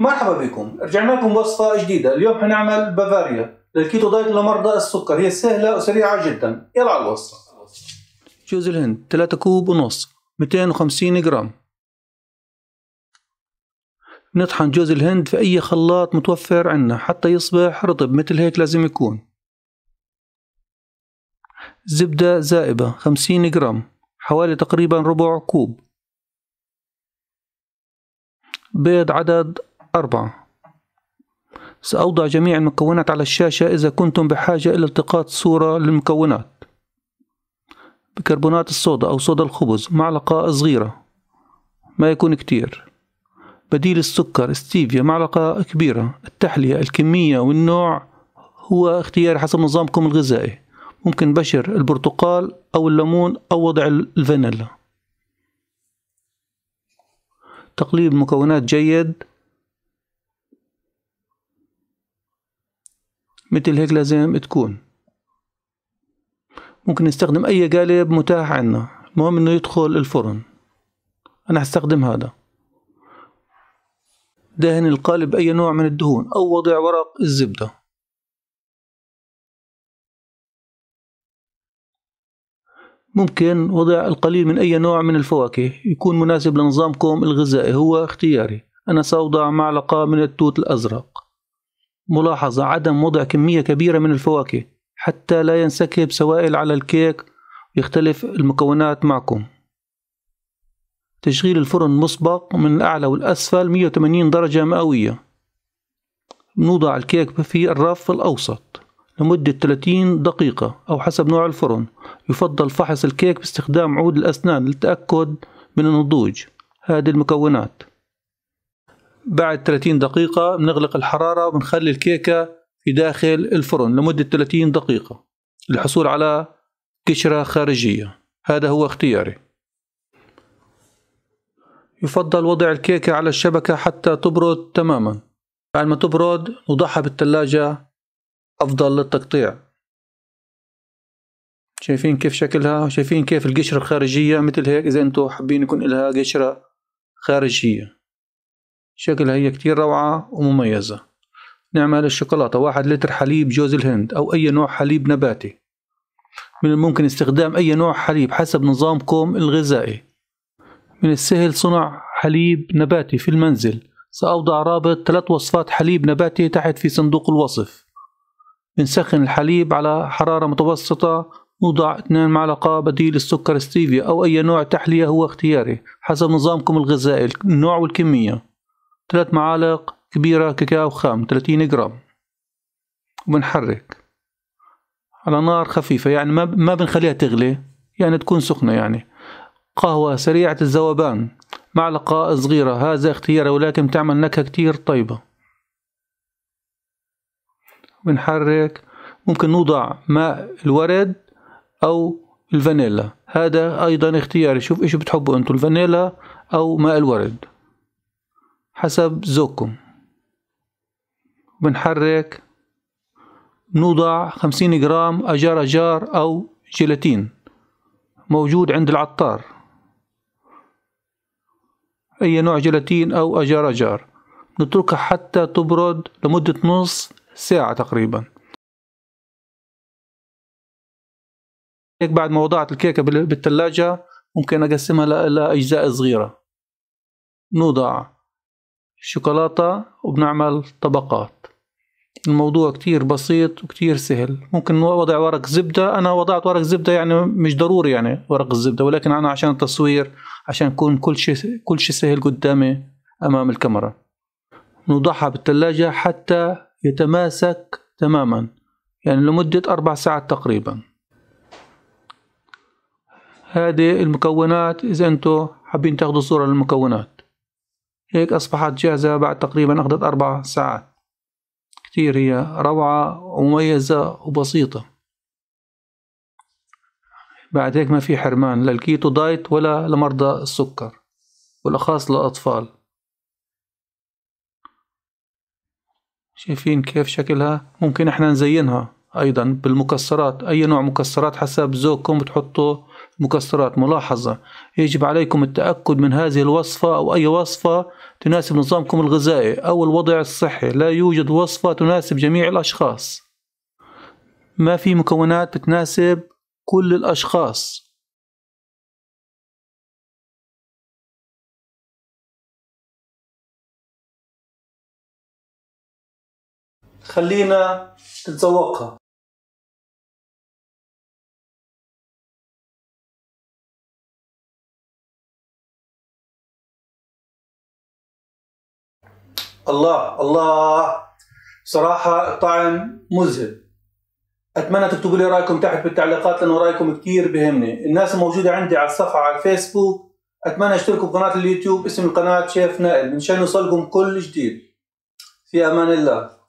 مرحبا بكم رجعنا لكم وصفة جديدة اليوم حنعمل بافاريا للكيتو دايت لمرضى السكر هي سهلة وسريعة جدا يلا على الوصفة جوز الهند 3 كوب ونص 250 جرام نطحن جوز الهند في أي خلاط متوفر عندنا حتى يصبح رطب مثل هيك لازم يكون زبدة زائبة 50 جرام حوالي تقريبا ربع كوب بيض عدد أربعة سأوضع جميع المكونات على الشاشة إذا كنتم بحاجة إلى التقاط صورة للمكونات بكربونات الصودا أو صودا الخبز معلقة صغيرة ما يكون كتير بديل السكر ستيفيا معلقة كبيرة التحلية الكمية والنوع هو اختياري حسب نظامكم الغذائي ممكن بشر البرتقال أو الليمون أو وضع الفانيلا تقليب المكونات جيد مثل هيك لازم تكون ممكن نستخدم أي قالب متاح عندنا المهم إنه يدخل الفرن أنا هستخدم هذا دهن القالب أي نوع من الدهون أو وضع ورق الزبدة ممكن وضع القليل من أي نوع من الفواكه يكون مناسب لنظامكم الغذائي هو اختياري أنا سأوضع معلقة من التوت الأزرق ملاحظة عدم وضع كمية كبيرة من الفواكه حتى لا ينسكب سوائل على الكيك ويختلف المكونات معكم تشغيل الفرن مسبق من الأعلى والأسفل 180 درجة مئوية نوضع الكيك في الرف الأوسط لمدة 30 دقيقة أو حسب نوع الفرن يفضل فحص الكيك باستخدام عود الأسنان للتأكد من النضوج هذه المكونات بعد 30 دقيقة بنغلق الحرارة وبنخلي الكيكة في داخل الفرن لمدة 30 دقيقة للحصول على قشرة خارجية هذا هو اختياري يفضل وضع الكيكة على الشبكة حتى تبرد تماما بعد ما تبرد نضعها بالثلاجة أفضل للتقطيع شايفين كيف شكلها شايفين كيف القشرة الخارجية مثل هيك إذا أنتم حابين يكون لها قشرة خارجية شكلها هي كتير روعة ومميزة نعمل الشوكولاتة واحد لتر حليب جوز الهند أو أي نوع حليب نباتي من الممكن استخدام أي نوع حليب حسب نظامكم الغذائي من السهل صنع حليب نباتي في المنزل سأوضع رابط ثلاث وصفات حليب نباتي تحت في صندوق الوصف بنسخن الحليب على حرارة متوسطة نوضع 2 معلقة بديل السكر ستيفيا أو أي نوع تحلية هو اختياري حسب نظامكم الغذائي النوع والكمية ثلاث معالق كبيرة كاكاو خام 30 جرام وبنحرك على نار خفيفة يعني ما ما بنخليها تغلي يعني تكون سخنة يعني قهوة سريعة الذوبان معلقة صغيرة هذا اختياري ولكن بتعمل نكهة كتير طيبة بنحرك ممكن نوضع ماء الورد أو الفانيلا هذا أيضا اختياري شوف إيش بتحبوا انتو الفانيلا أو ماء الورد حسب ذوقكم بنحرك نوضع خمسين جرام أجار أجار أو جيلاتين موجود عند العطار أي نوع جيلاتين أو أجار أجار نتركها حتى تبرد لمدة نص ساعة تقريبا هيك بعد ما وضعت الكيكة بالثلاجة ممكن أقسمها لأجزاء صغيرة نوضع الشوكولاتة وبنعمل طبقات الموضوع كتير بسيط وكتير سهل ممكن وضع ورق زبدة أنا وضعت ورق زبدة يعني مش ضروري يعني ورق الزبدة ولكن أنا عشان التصوير عشان يكون كل شيء كل شيء سهل قدامي أمام الكاميرا نوضعها بالثلاجة حتى يتماسك تماما يعني لمدة أربع ساعات تقريبا هذه المكونات إذا أنتم حابين تاخدوا صورة للمكونات هيك أصبحت جاهزة بعد تقريبا أخذت أربع ساعات كتير هي روعة ومميزة وبسيطة بعد هيك ما في حرمان للكيتو دايت ولا لمرضى السكر والأخاص للأطفال شايفين كيف شكلها ممكن احنا نزينها أيضا بالمكسرات أي نوع مكسرات حسب ذوقكم بتحطوا مكسرات ملاحظة يجب عليكم التأكد من هذه الوصفة أو أي وصفة تناسب نظامكم الغذائي أو الوضع الصحي لا يوجد وصفة تناسب جميع الأشخاص ما في مكونات تناسب كل الأشخاص خلينا نتذوقها الله الله صراحة الطعم مذهل أتمنى تكتبوا لي رأيكم تحت بالتعليقات لأنه رأيكم كثير بهمني الناس الموجودة عندي على الصفحة على الفيسبوك أتمنى اشتركوا بقناة اليوتيوب اسم القناة شيف نائل من شان يوصلكم كل جديد في أمان الله